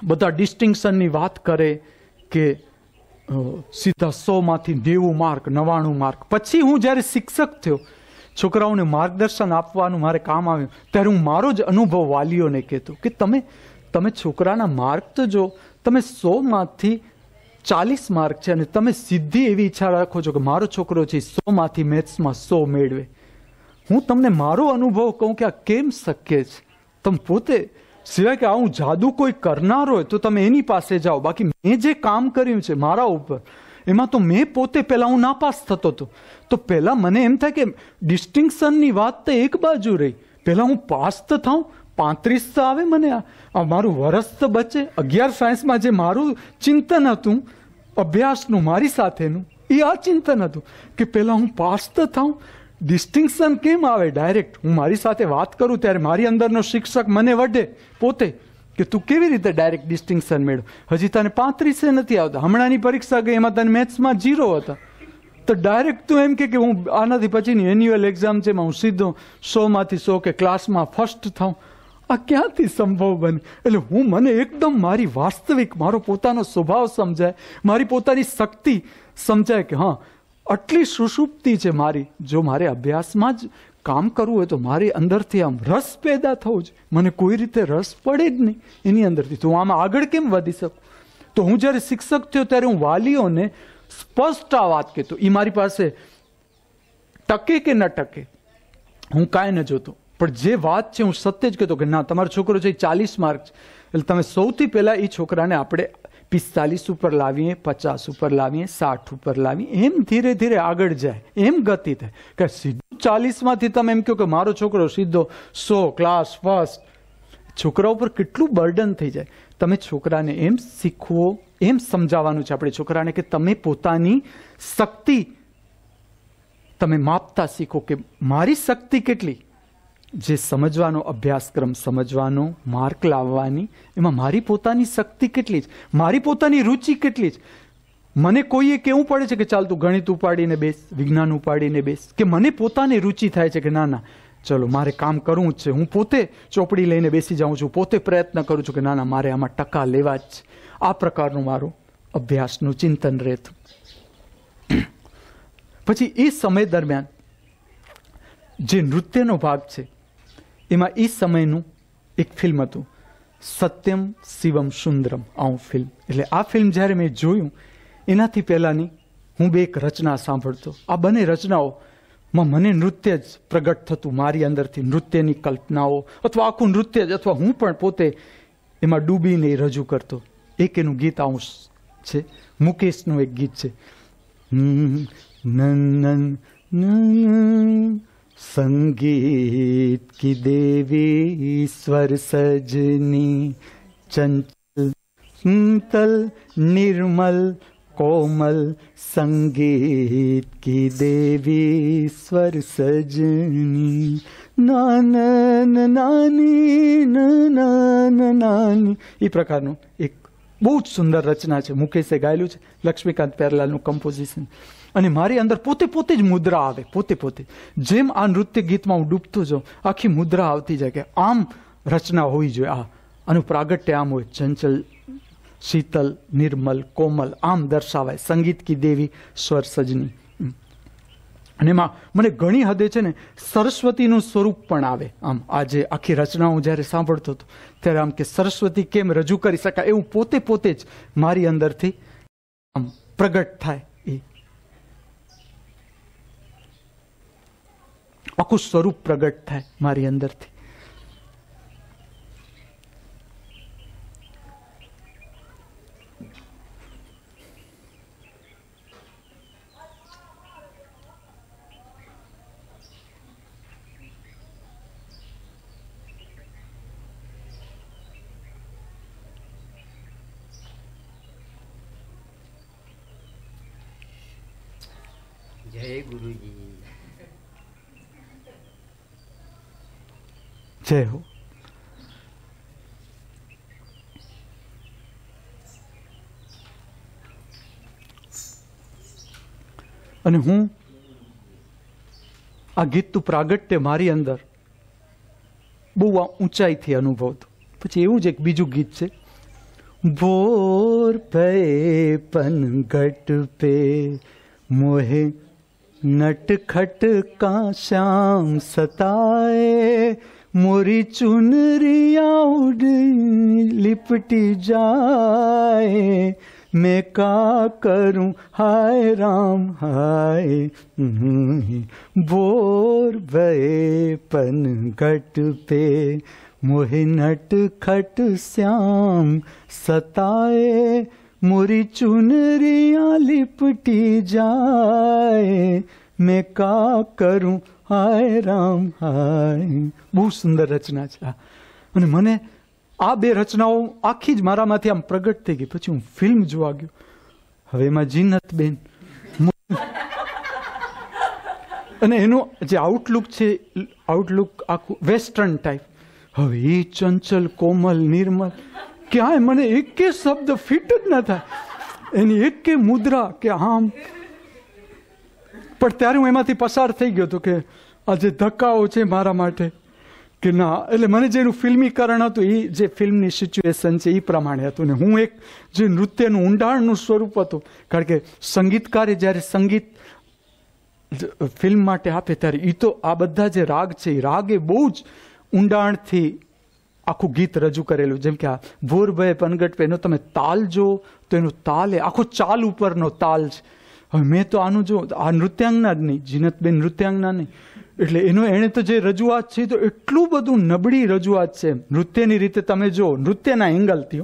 બધા ડિસ્ટિંક્શનની વાત કરે કે સીધા સોમાંથી નેવું માર્ક નવાણું માર્ક પછી હું જ્યારે શિક્ષક થયો છોકરાઓને માર્ગદર્શન આપવાનું મારે કામ આવ્યું ત્યારે હું મારો જ અનુભવ વાલીઓને કહેતો કે તમે તમે છોકરાના માર્ક તો જો તમે સોમાંથી ચાલીસ માર્ક છે અને તમે સીધી એવી ઈચ્છા રાખો છો કે મારો છોકરો છે સોમાંથી મેથ્સમાં સો મેળવે હું તમને મારો અનુભવ કહું કે આ કેમ શક્ય છે તમે પોતે સિવાય કે આવું જાદુ કોઈ કરનાર હોય તો તમે એની પાસે જાઓ બાકી મેં જે કામ કર્યું છે મારા ઉપર એમાં તો મેં પોતે પહેલાં હું નાપાસ થતો હતો તો પહેલાં મને એમ થાય કે ડિસ્ટિંક્શનની વાત તો એક બાજુ રહી પહેલાં હું પાસ તો થાઉં પાંત્રીસ તો આવે મને આ મારું વરસ તો બચે અગિયાર સાયન્સમાં જે મારું ચિંતન હતું અભ્યાસનું મારી સાથેનું એ આ ચિંતન હતું કે પહેલાં હું પાસ તો થાઉં ડિસ્ટિંક્શન કેમ આવે ડાયરેક્ટ હું મારી સાથે વાત કરું ત્યારે મારી અંદરનો શિક્ષક મને વઢે પોતે કે તું કેવી રીતે ડાયરેક્ટ ડિસ્ટિંક્શન મેળવ હજી તને પાંત્રીસે નથી આવતા હમણાંની પરીક્ષા ગઈ એમાં તને મેથ્સમાં જીરો હતા તો ડાયરેક્ટ તું એમ કે હું આનાથી પછીની એન્યુઅલ એક્ઝામ છે હું સીધો સોમાંથી સો કે ક્લાસમાં ફર્સ્ટ થાઉં આ ક્યાંથી સંભવ બને એટલે હું મને એકદમ મારી વાસ્તવિક મારો પોતાનો સ્વભાવ સમજાય મારી પોતાની શક્તિ સમજાય કે હા આટલી સુષુપ્તિ છે મારી જો મારે અભ્યાસમાં જ કામ કરવું હોય તો મારી અંદરથી આમ રસ પેદા થવો જ મને કોઈ રીતે રસ પડે જ નહીં એની અંદરથી તો હું આમાં આગળ કેમ વધી શકું તો હું જ્યારે શિક્ષક થયો ત્યારે હું વાલીઓને સ્પષ્ટ આ વાત કહેતો એ મારી પાસે ટકે કે ન ટકે હું કાંઈ ન જોતો પણ જે વાત છે હું સત્ય જ કહેતો કે ના તમારો છોકરો છે એ ચાલીસ માર્ક એટલે તમે સૌથી પહેલાં એ છોકરાને આપણે પિસ્તાલીસ ઉપર લાવીએ પચાસ ઉપર લાવીએ સાઠ ઉપર લાવીએ એમ ધીરે ધીરે આગળ જાય એમ ગતિ થાય કે સીધું ચાલીસમાંથી તમે એમ કહો કે મારો છોકરો સીધો સો ક્લાસ ફર્સ્ટ છોકરા ઉપર કેટલું બર્ડન થઈ જાય તમે છોકરાને એમ શીખવો એમ સમજાવવાનું છે આપણે છોકરાને કે તમે પોતાની શક્તિ તમે માપતા શીખો કે મારી શક્તિ કેટલી જે સમજવાનો અભ્યાસક્રમ સમજવાનો માર્ક લાવવાની એમાં મારી પોતાની શક્તિ કેટલી છે મારી પોતાની રુચિ કેટલી છે મને કોઈએ કેવું પડે છે કે ચાલ તું ગણિત ઉપાડીને બેસ વિજ્ઞાન ઉપાડીને બેસ કે મને પોતાની રુચિ થાય છે કે ના ના ચલો મારે કામ કરવું જ છે હું પોતે ચોપડી લઈને બેસી જાઉં છું પોતે પ્રયત્ન કરું છું કે ના ના મારે આમાં ટકા લેવા જ છે આ પ્રકારનું મારું અભ્યાસનું ચિંતન રહેતું પછી એ સમય દરમિયાન જે નૃત્યનો ભાગ છે એમાં એ સમયનું એક ફિલ્મ હતું સત્યમ શિવમ સુંદરમ આવું ફિલ્મ એટલે આ ફિલ્મ જ્યારે મેં જોયું એનાથી પહેલાંની હું બે એક રચના સાંભળતો આ બંને રચનાઓમાં મને નૃત્ય જ પ્રગટ થતું મારી અંદરથી નૃત્યની કલ્પનાઓ અથવા આખું નૃત્ય જ અથવા હું પણ પોતે એમાં ડૂબીને રજૂ કરતો એક એનું ગીત આવું છે મુકેશનું એક ગીત છે નન નન નન संगीत की देवी ईश्वर सजनी चंचल तल निर्मल कोमल संगीत की देवी ईश्वर सजनी નાન નાની નાન નાની એ પ્રકારનું એક બહુ જ સુંદર રચના છે મુકેશે ગાયેલું છે લક્ષ્મીકાંત પેરલાલનું કમ્પોઝિશન અને મારી અંદર પોતે પોતે જ મુદ્રા આવે પોતે પોતે જેમ આ નૃત્ય ગીતમાં હું ડૂબતો જાઉં આખી મુદ્રા આવતી જાય કે આમ રચના હોવી જોઈએ આ આનું પ્રાગટ્ય આમ હોય ચંચલ શીતલ નિર્મલ કોમલ આમ દર્શાવાય સંગીત કી દેવી સ્વર સજની અને એમાં મને ઘણી હદે છે ને સરસ્વતીનું સ્વરૂપ પણ આવે આમ આજે આખી રચના હું જ્યારે સાંભળતો હતો ત્યારે આમ કે સરસ્વતી કેમ રજૂ કરી શકાય એવું પોતે પોતે જ મારી અંદરથી આમ પ્રગટ થાય આખું સ્વરૂપ પ્રગટ થાય મારી અંદરથી જય હો અને હું આ ગીતનું પ્રાગટ્ય મારી અંદર બહુ આ ઊંચાઈથી અનુભવતો પછી એવું જ એક બીજું ગીત છે ભોર પે પનઘટ પે મોહે નટખટ કા શ્યામ સતાય मोरी चुनरिया उड़ लिपटी जाए मैं का करूं हाय राम हाय हम्म, बोर भये पन घट पे मोहे नट खट श्याम सताए मोरी चुनरिया लिपटी जाए मैं का करूं હાય રામ હાય બહુ સુંદર રચના છે અને મને આ બે રચનાઓ આખી જ મારામાંથી આમ પ્રગટ થઈ ગઈ પછી હું ફિલ્મ જોવા ગયો હવે એમાં જીનત બેન અને એનું જે આઉટલુક છે આઉટલુક આખું વેસ્ટર્ન ટાઈપ હવે એ ચંચલ કોમલ નિર્મલ ક્યાંય મને એકે શબ્દ ફિટ જ ન થાય એની એકે મુદ્રા કે આમ પણ ત્યારે હું એમાંથી પસાર થઈ ગયો હતો કે આ જે ધક્કાઓ છે મારા માટે કે ના એટલે મને જેનું ફિલ્મીકરણ હતું એ જે ફિલ્મની સિચ્યુએશન છે એ પ્રમાણે હતું ને હું એક જે નૃત્યનું ઊંડાણનું સ્વરૂપ હતું કારણ કે સંગીતકારે જ્યારે સંગીત ફિલ્મ માટે આપે ત્યારે એ તો આ બધા જે રાગ છે એ રાગ એ બહુ જ ઊંડાણથી આખું ગીત રજૂ કરેલું જેમ કે આ ભોરભય પનગટ એનો તમે તાલ જો તો એનો તાલ એ આખો ચાલ ઉપરનો તાલ છે હવે મેં તો આનું જો આ નૃત્યાંગના જ નહીં જીનતબેન નૃત્યાંગના નહીં એટલે એનો એણે તો જે રજૂઆત છે તો એટલું બધું નબળી રજૂઆત છે નૃત્યની રીતે તમે જો નૃત્યના એંગલથી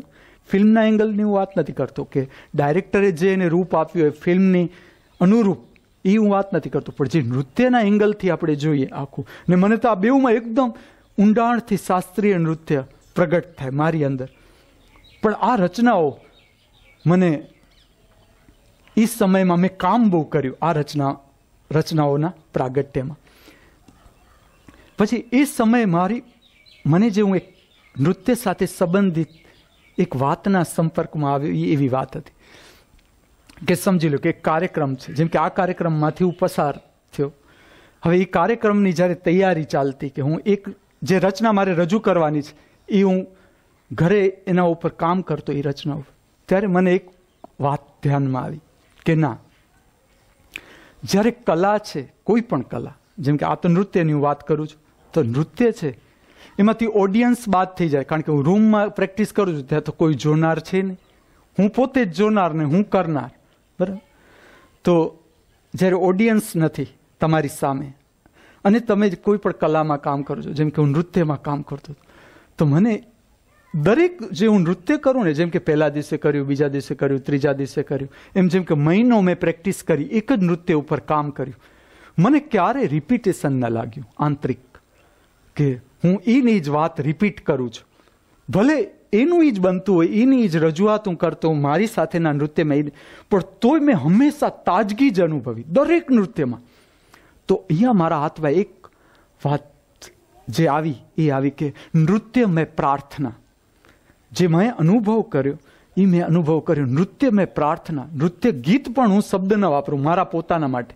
ફિલ્મના એંગલની હું વાત નથી કરતો કે ડાયરેક્ટરે જે એને રૂપ આપ્યું હોય ફિલ્મની અનુરૂપ એ હું વાત નથી કરતો પણ જે નૃત્યના એંગલથી આપણે જોઈએ આખું ને મને તો આ બેઉમાં એકદમ ઊંડાણથી શાસ્ત્રીય નૃત્ય પ્રગટ થાય મારી અંદર પણ આ રચનાઓ મને એ સમયમાં મેં કામ બહુ કર્યું આ રચના રચનાઓના પ્રાગટ્યમાં પછી એ સમયે મારી મને જે હું એક નૃત્ય સાથે સંબંધિત એક વાતના સંપર્કમાં આવી એવી વાત હતી કે સમજી લો કે એક કાર્યક્રમ છે જેમ કે આ કાર્યક્રમમાંથી હું પસાર થયો હવે એ કાર્યક્રમની જ્યારે તૈયારી ચાલતી કે હું એક જે રચના મારે રજૂ કરવાની છે એ હું ઘરે એના ઉપર કામ કરતો એ રચના ઉપર ત્યારે મને એક વાત ધ્યાનમાં આવી કે ના જ્યારે કલા છે કોઈ પણ કલા જેમ કે આ તો નૃત્યની હું વાત કરું છું તો નૃત્ય છે એમાંથી ઓડિયન્સ બાદ થઈ જાય કારણ કે હું રૂમમાં પ્રેક્ટિસ કરું છું ત્યાં તો કોઈ જોનાર છે નહીં હું પોતે જ જોનાર ને હું કરનાર બરાબર તો જ્યારે ઓડિયન્સ નથી તમારી સામે અને તમે કોઈ પણ કલામાં કામ કરો છો જેમ કે હું નૃત્યમાં કામ કરતો તો મને દરેક જે હું નૃત્ય કરું ને જેમ કે પહેલા દિવસે કર્યું બીજા દિવસે કર્યું ત્રીજા દિવસે કર્યું એમ જેમ કે મહિનો મેં પ્રેક્ટિસ કરી એક જ નૃત્ય ઉપર કામ કર્યું મને ક્યારે રિપીટેશન ન લાગ્યું આંતરિક કે હું એની જ વાત રિપીટ કરું છું ભલે એનું જ બનતું હોય એની જ રજૂઆત હું કરતો હું મારી સાથેના નૃત્યમાં પણ તોય મેં હંમેશા તાજગી જ અનુભવી દરેક નૃત્યમાં તો અહીંયા મારા હાથમાં એક વાત જે આવી એ આવી કે નૃત્ય મેં પ્રાર્થના જે મેં અનુભવ કર્યો એ મેં અનુભવ કર્યો નૃત્ય મેં પ્રાર્થના નૃત્ય ગીત પણ હું શબ્દ ન વાપરું મારા પોતાના માટે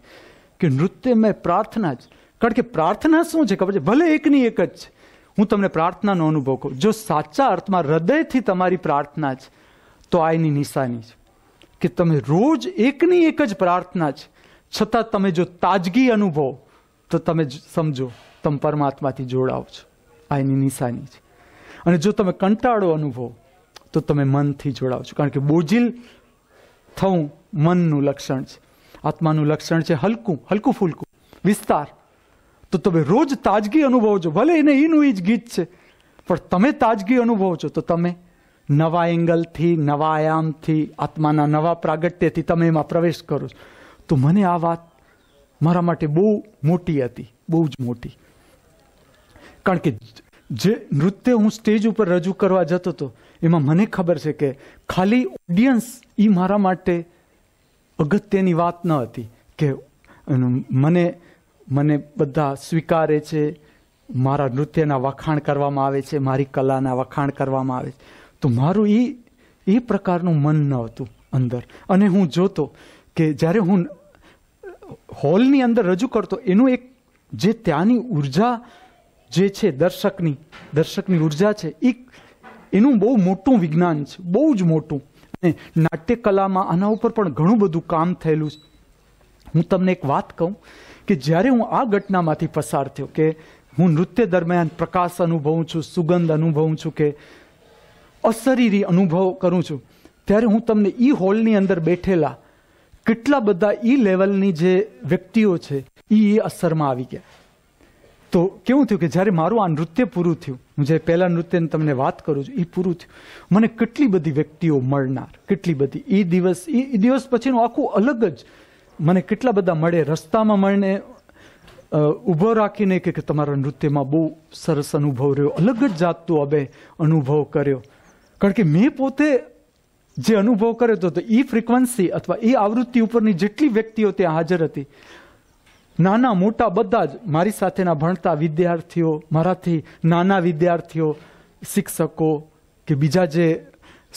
કે નૃત્ય મેં પ્રાર્થના જ કારણ કે પ્રાર્થના શું છે ખબર છે ભલે એકની એક જ છે હું તમને પ્રાર્થનાનો અનુભવ કહું જો સાચા અર્થમાં હૃદયથી તમારી પ્રાર્થના છે તો આ એની નિશાની છે કે તમે રોજ એકની એક જ પ્રાર્થના છે છતાં તમે જો તાજગી અનુભવ તો તમે સમજો તમે પરમાત્માથી જોડાવ છો આ એની નિશાની છે અને જો તમે કંટાળો અનુભવો તો તમે મનથી જોડાવ છો કારણ કે બોજિલ થવું મનનું લક્ષણ છે આત્માનું લક્ષણ છે હલકું હલકું ફૂલકું વિસ્તાર તો તમે રોજ તાજગી અનુભવો છો ભલે એને એનું એ જ ગીત છે પણ તમે તાજગી અનુભવો છો તો તમે નવા એંગલથી નવા આયામથી આત્માના નવા પ્રાગટ્યથી તમે એમાં પ્રવેશ કરો છો તો મને આ વાત મારા માટે બહુ મોટી હતી બહુ જ મોટી કારણ કે જે નૃત્ય હું સ્ટેજ ઉપર રજૂ કરવા જતો હતો એમાં મને ખબર છે કે ખાલી ઓડિયન્સ એ મારા માટે અગત્યની વાત ન હતી કે મને મને બધા સ્વીકારે છે મારા નૃત્યના વખાણ કરવામાં આવે છે મારી કલાના વખાણ કરવામાં આવે છે તો મારું એ એ પ્રકારનું મન ન હતું અંદર અને હું જોતો કે જ્યારે હું હોલની અંદર રજૂ કરતો એનું એક જે ત્યાંની ઉર્જા જે છે દર્શકની દર્શકની ઉર્જા છે એ એનું બહુ મોટું વિજ્ઞાન છે બહુ જ મોટું અને નાટ્યકલામાં આના ઉપર પણ ઘણું બધું કામ થયેલું છે હું તમને એક વાત કહું કે જ્યારે હું આ ઘટનામાંથી પસાર થયો કે હું નૃત્ય દરમિયાન પ્રકાશ અનુભવું છું સુગંધ અનુભવું છું કે અશરીરી અનુભવ કરું છું ત્યારે હું તમને ઈ હોલની અંદર બેઠેલા કેટલા બધા ઈ લેવલની જે વ્યક્તિઓ છે એ અસરમાં આવી ગયા તો કેવું થયું કે જ્યારે મારું આ નૃત્ય પૂરું થયું જે પહેલાં નૃત્યની તમને વાત કરું છું એ પૂરું થયું મને કેટલી બધી વ્યક્તિઓ મળનાર કેટલી બધી એ દિવસ એ દિવસ પછીનું આખું અલગ જ મને કેટલા બધા મળે રસ્તામાં મળને ઊભો રાખીને કે તમારા નૃત્યમાં બહુ સરસ અનુભવ રહ્યો અલગ જ જાતનું અબે અનુભવ કર્યો કારણ કે મેં પોતે જે અનુભવ કર્યો હતો તો એ ફ્રિકવન્સી અથવા એ આવૃત્તિ ઉપરની જેટલી વ્યક્તિઓ ત્યાં હાજર હતી નાના મોટા બધા જ મારી સાથેના ભણતા વિદ્યાર્થીઓ મારાથી નાના વિદ્યાર્થીઓ શિક્ષકો કે બીજા જે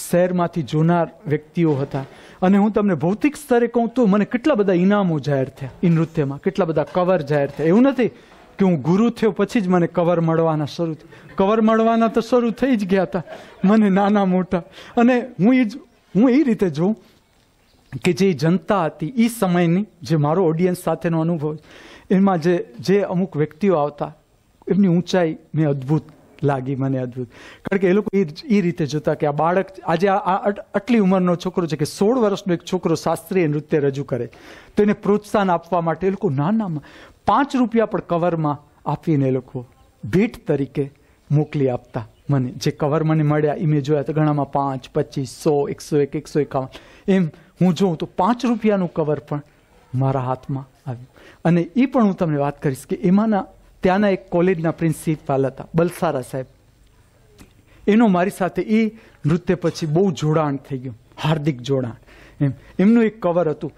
શહેરમાંથી જોનાર વ્યક્તિઓ હતા અને હું તમને ભૌતિક સ્તરે કહું તો મને કેટલા બધા ઇનામો જાહેર થયા એ નૃત્યમાં કેટલા બધા કવર જાહેર થયા એવું નથી કે હું ગુરુ થયો પછી જ મને કવર મળવાના શરૂ થયા કવર મળવાના તો શરૂ થઈ જ ગયા હતા મને નાના મોટા અને હું એ જ હું એ રીતે જોઉં કે જે જનતા હતી એ સમયની જે મારો ઓડિયન્સ સાથેનો અનુભવ એમાં જે જે અમુક વ્યક્તિઓ આવતા એમની ઊંચાઈ મેં અદ્ભુત લાગી મને અદ્ભુત કારણ કે એ લોકો એ રીતે જોતા કે આ બાળક આજે આ આટલી ઉંમરનો છોકરો છે કે સોળ વર્ષનો એક છોકરો શાસ્ત્રીય નૃત્ય રજૂ કરે તો એને પ્રોત્સાહન આપવા માટે એ લોકો નાનામાં પાંચ રૂપિયા પણ કવરમાં આપીને એ લોકો ભેટ તરીકે મોકલી આપતા મને જે કવર મને મળ્યા એ મેં જોયા તો ઘણામાં પાંચ પચીસ સો એકસો એક એકસો એકાવન એમ હું જોઉં તો પાંચ રૂપિયાનું કવર પણ મારા હાથમાં આવ્યું અને એ પણ હું તમને વાત કરીશ કે એમાંના ત્યાંના એક કોલેજના પ્રિન્સિપાલ હતા બલસારા સાહેબ એનો મારી સાથે એ નૃત્ય પછી બહુ જોડાણ થઈ ગયું હાર્દિક જોડાણ એમ એમનું એક કવર હતું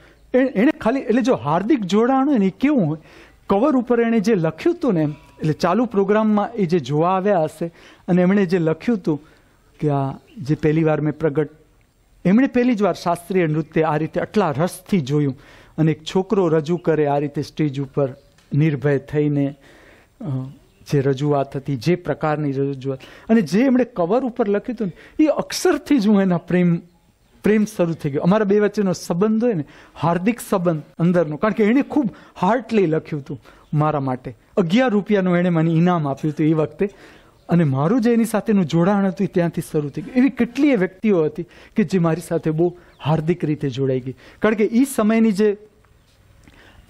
એણે ખાલી એટલે જો હાર્દિક જોડાણ હોય ને એ કેવું હોય કવર ઉપર એણે જે લખ્યું હતું ને એમ એટલે ચાલુ પ્રોગ્રામમાં એ જે જોવા આવ્યા હશે અને એમણે જે લખ્યું હતું કે આ જે પહેલી વાર મેં પ્રગટ એમણે પહેલી જ વાર શાસ્ત્રીય નૃત્ય આ રીતે આટલા રસથી જોયું અને એક છોકરો રજૂ કરે આ રીતે સ્ટેજ ઉપર નિર્ભય થઈને જે રજૂઆત હતી જે પ્રકારની રજૂઆત અને જે એમણે કવર ઉપર લખ્યું હતું ને એ અક્ષરથી જ હું એના પ્રેમ પ્રેમ શરૂ થઈ ગયો અમારા બે વચ્ચેનો સંબંધ હોય ને હાર્દિક સંબંધ અંદરનો કારણ કે એણે ખૂબ હાર્ટલી લખ્યું હતું મારા માટે અગિયાર રૂપિયાનું એણે મને ઇનામ આપ્યું હતું એ વખતે અને મારું જે એની સાથેનું જોડાણ હતું ત્યાંથી શરૂ થઈ ગયું એવી કેટલીય વ્યક્તિઓ હતી કે જે મારી સાથે બહુ હાર્દિક રીતે જોડાઈ ગઈ કારણ કે એ સમયની જે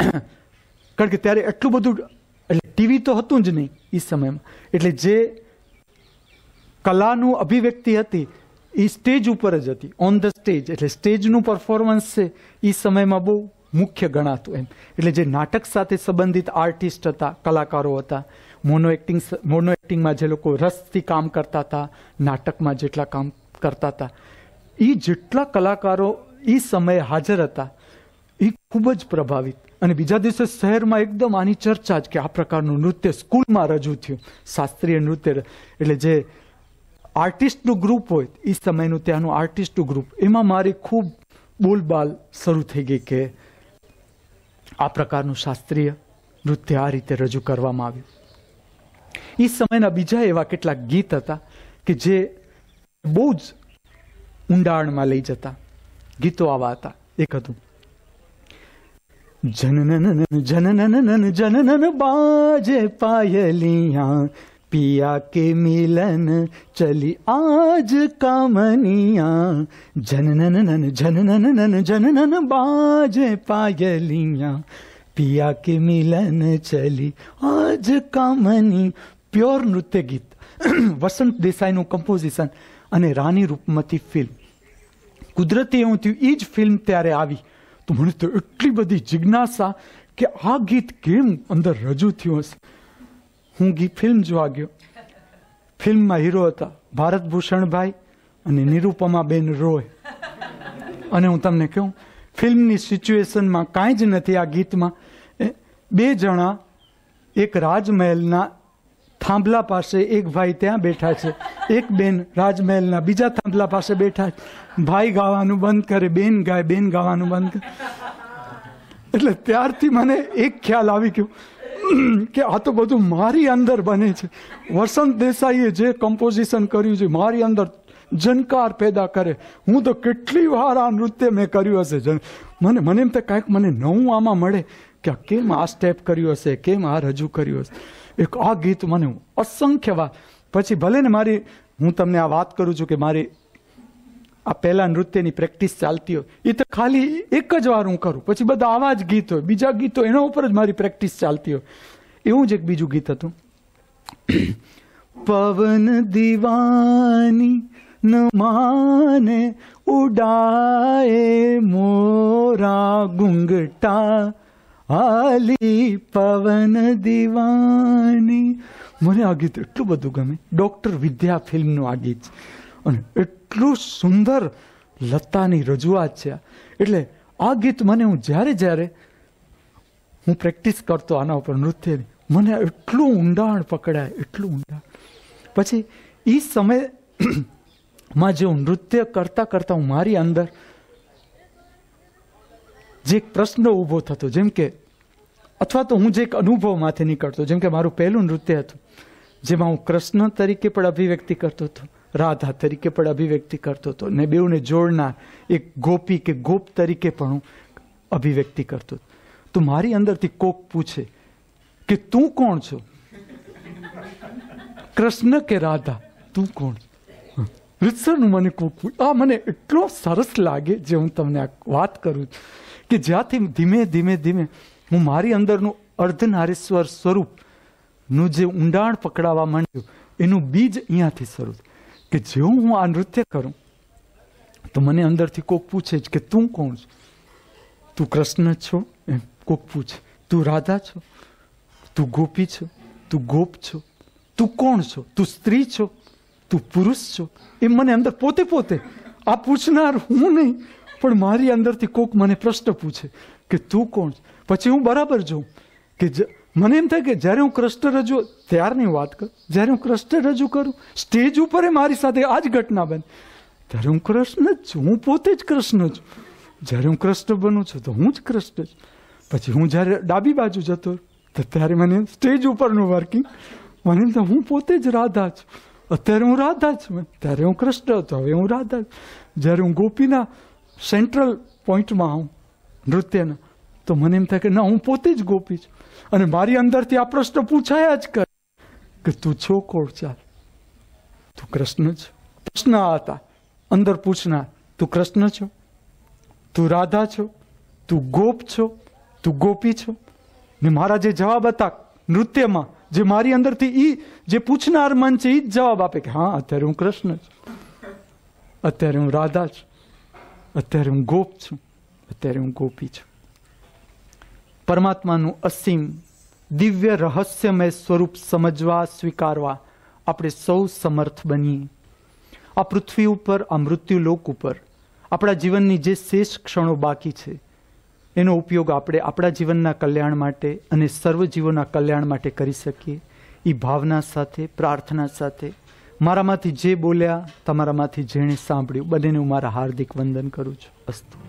કારણ કે ત્યારે એટલું બધું એટલે ટીવી તો હતું જ નહીં એ સમયમાં એટલે જે કલાનું અભિવ્યક્તિ હતી એ સ્ટેજ ઉપર જ હતી ઓન ધ સ્ટેજ એટલે સ્ટેજનું પરફોર્મન્સ છે એ સમયમાં બહુ મુખ્ય ગણાતું એમ એટલે જે નાટક સાથે સંબંધિત આર્ટિસ્ટ હતા કલાકારો હતા મોનો એક્ટિંગ મોનો એક્ટિંગમાં જે લોકો રસથી કામ કરતા હતા નાટકમાં જેટલા કામ કરતા હતા એ જેટલા કલાકારો એ સમયે હાજર હતા એ ખૂબ જ પ્રભાવિત અને બીજા દિવસે શહેરમાં એકદમ આની ચર્ચા જ કે આ પ્રકારનું નૃત્ય સ્કૂલમાં રજૂ થયું શાસ્ત્રીય નૃત્ય એટલે જે આર્ટિસ્ટનું ગ્રુપ હોય એ સમયનું ત્યાંનું આર્ટિસ્ટનું ગ્રુપ એમાં મારી ખૂબ બોલબાલ શરૂ થઈ ગઈ કે આ પ્રકારનું શાસ્ત્રીય નૃત્ય આ રીતે રજૂ કરવામાં આવ્યું એ સમયના બીજા એવા કેટલાક ગીત હતા કે જે બહુ જ ઊંડાણમાં લઈ જતા ગીતો આવા હતા એક હતું જનનન જનનન જનનન બાજે પાયલિયા पिया के मिलन चली आज कामनिया जननन जननन जननन जननन बाजे पायलिया પિયા કે મિલન ચલી આજ કામની પ્યોર નૃત્ય ગીત વસંત દેસાઈનું કમ્પોઝિશન અને રાની રૂપમતી ફિલ્મ કુદરતી એવું થયું એ જ ફિલ્મ ત્યારે આવી તો મને તો એટલી બધી જિજ્ઞાસા કે આ ગીત કેમ અંદર રજૂ થયું હશે હું ગીત ફિલ્મ જોવા ગયો ફિલ્મમાં હીરો હતા ભારત ભૂષણભાઈ અને નિરૂપમાબેન રોય અને હું તમને કહું ફિલ્મની સિચ્યુએશનમાં કાંઈ જ નથી આ ગીતમાં બે જણા એક રાજમહેલના થાંભલા પાસે એક ભાઈ ત્યાં બેઠા છે એક બેન રાજમહેલના બીજા થાંભલા પાસે બેઠા છે ભાઈ ગાવાનું બંધ કરે બેન ગાય બેન ગાવાનું બંધ કરે એટલે ત્યારથી મને એક ખ્યાલ આવી ગયો કે આ તો બધું મારી અંદર બને છે વસંત દેસાઈએ જે કમ્પોઝિશન કર્યું છે મારી અંદર જનકાર પેદા કરે હું તો કેટલી વાર આ નૃત્ય મેં કર્યું હશે મને મને એમ તો કાંઈક મને નવું આમાં મળે કે કેમ આ સ્ટેપ કર્યું હશે કેમ આ રજૂ કર્યું હશે એક આ ગીત મને અસંખ્ય વાર પછી ભલે ને મારી હું તમને આ વાત કરું છું કે મારી આ પહેલા નૃત્યની પ્રેક્ટિસ ચાલતી હોય એ તો ખાલી એક જ વાર હું કરું પછી બધા આવા જ ગીત હોય બીજા ગીત હોય એના ઉપર જ મારી પ્રેક્ટિસ ચાલતી હોય એવું જ એક બીજું ગીત હતું પવન દિવાની ન માને ઉડાએ મોરા ગુંગટા આલી પવન દિવાની મને આ ગીત એટલું બધું ગમે ડૉક્ટર વિદ્યા ફિલ્મનું આ ગીત અને એટલું સુંદર લતાની રજૂઆત છે એટલે આ ગીત મને હું જ્યારે જ્યારે હું પ્રેક્ટિસ કરતો આના ઉપર નૃત્યની મને એટલું ઊંડાણ પકડાય એટલું ઊંડાણ પછી એ સમય માં જે હું નૃત્ય કરતા કરતા હું મારી અંદર જે એક પ્રશ્ન ઊભો થતો જેમ કે અથવા તો હું જે એક અનુભવમાંથી નીકળતો જેમ કે મારું પહેલું નૃત્ય હતું જેમાં હું કૃષ્ણ તરીકે પણ અભિવ્યક્તિ કરતો હતો રાધા તરીકે પણ અભિવ્યક્તિ કરતો હતો ને બેઉને જોડનાર એક ગોપી કે ગોપ તરીકે પણ હું અભિવ્યક્તિ કરતો હતો તો મારી અંદરથી કોક પૂછે કે તું કોણ છો કૃષ્ણ કે રાધા તું કોણ છો રીતસરનું મને કૂકવું આ મને એટલો સરસ લાગે જે હું તમને આ વાત કરું કે જ્યાંથી ધીમે ધીમે ધીમે હું મારી અંદરનું અર્ધનારેશ્વર સ્વરૂપનું જે ઊંડાણ પકડાવવા માંડ્યું એનું બીજ અહીંયાથી શરૂ કે જેવું હું આ નૃત્ય કરું તો મને અંદરથી કોક પૂછે જ કે તું કોણ છો તું કૃષ્ણ છો એમ કોક પૂછે તું રાધા છો તું ગોપી છો તું ગોપ છો તું કોણ છો તું સ્ત્રી છો તું પુરુષ છો એ મને અંદર પોતે પોતે આ પૂછનાર હું નહીં પણ મારી અંદરથી કોક મને પ્રશ્ન પૂછે કે તું કોણ પછી હું બરાબર જોઉં કે મને એમ થાય કે જ્યારે હું કૃષ્ણ રજૂ ત્યારની વાત કરું જ્યારે હું કૃષ્ણ રજૂ કરું સ્ટેજ ઉપર મારી સાથે આ જ ઘટના બને ત્યારે હું કૃષ્ણ જ છું હું પોતે જ કૃષ્ણ છું જ્યારે હું કૃષ્ણ બનું છું તો હું જ કૃષ્ણ જ પછી હું જ્યારે ડાબી બાજુ જતો તો ત્યારે મને સ્ટેજ ઉપરનું વર્કિંગ મને તો હું પોતે જ રાધા છું અત્યારે હું રાધા જ ત્યારે હું કૃષ્ણ હતો હવે હું રાધા જ્યારે હું ગોપીના સેન્ટ્રલ પોઈન્ટમાં આવું નૃત્યના તો મને એમ થાય કે ના હું પોતે જ ગોપી છું અને મારી અંદરથી આ પ્રશ્ન પૂછાયા જ કરે કે તું છો કોણ ચાલ તું કૃષ્ણ છો પ્રશ્ન હતા અંદર પૂછનાર તું કૃષ્ણ છો તું રાધા છો તું ગોપ છો તું ગોપી છો ને મારા જે જવાબ હતા નૃત્યમાં જે મારી અંદરથી એ જે પૂછનાર મન છે એ જ જવાબ આપે કે હા અત્યારે હું કૃષ્ણ છું અત્યારે હું રાધા છું અત્યારે હું ગોપ છું અત્યારે હું ગોપી છું પરમાત્માનું અસીમ દિવ્ય રહસ્યમય સ્વરૂપ સમજવા સ્વીકારવા આપણે સૌ સમર્થ બનીએ આ પૃથ્વી ઉપર આ મૃત્યુ લોક ઉપર આપણા જીવનની જે શેષ ક્ષણો બાકી છે એનો ઉપયોગ આપણે આપણા જીવનના કલ્યાણ માટે અને સર્વજીવોના કલ્યાણ માટે કરી શકીએ એ ભાવના સાથે પ્રાર્થના સાથે મારામાંથી જે બોલ્યા તમારામાંથી જેણે સાંભળ્યું બંનેને હું મારા હાર્દિક વંદન કરું છું અસ્તુ